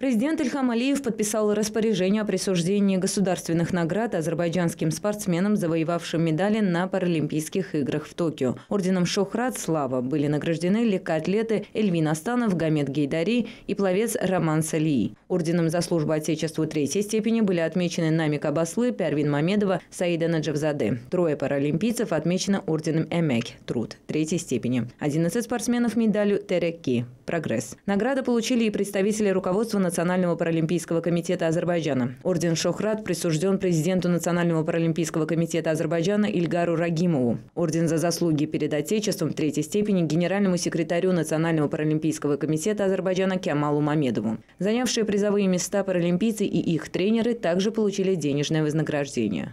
Президент Ильхам Алиев подписал распоряжение о присуждении государственных наград азербайджанским спортсменам, завоевавшим медали на Паралимпийских играх в Токио. Орденом Шохрат Слава были награждены легкоатлеты Эльвин Астанов, Гамет Гейдари и пловец Роман Салии. Орденом за службу Отечеству третьей степени были отмечены Намик Абаслы, Первин Мамедова, Саида Наджавзаде. Трое паралимпийцев отмечено орденом Эмек – труд третьей степени. 11 спортсменов медалью Тереки. «Прогресс». Награды получили и представители руководства Национального паралимпийского комитета Азербайджана. Орден «Шохрат» присужден президенту Национального паралимпийского комитета Азербайджана Ильгару Рагимову. Орден за заслуги перед Отечеством третьей степени генеральному секретарю Национального паралимпийского комитета Азербайджана Кямалу Мамедову. Занявшие призовые места паралимпийцы и их тренеры также получили денежное вознаграждение.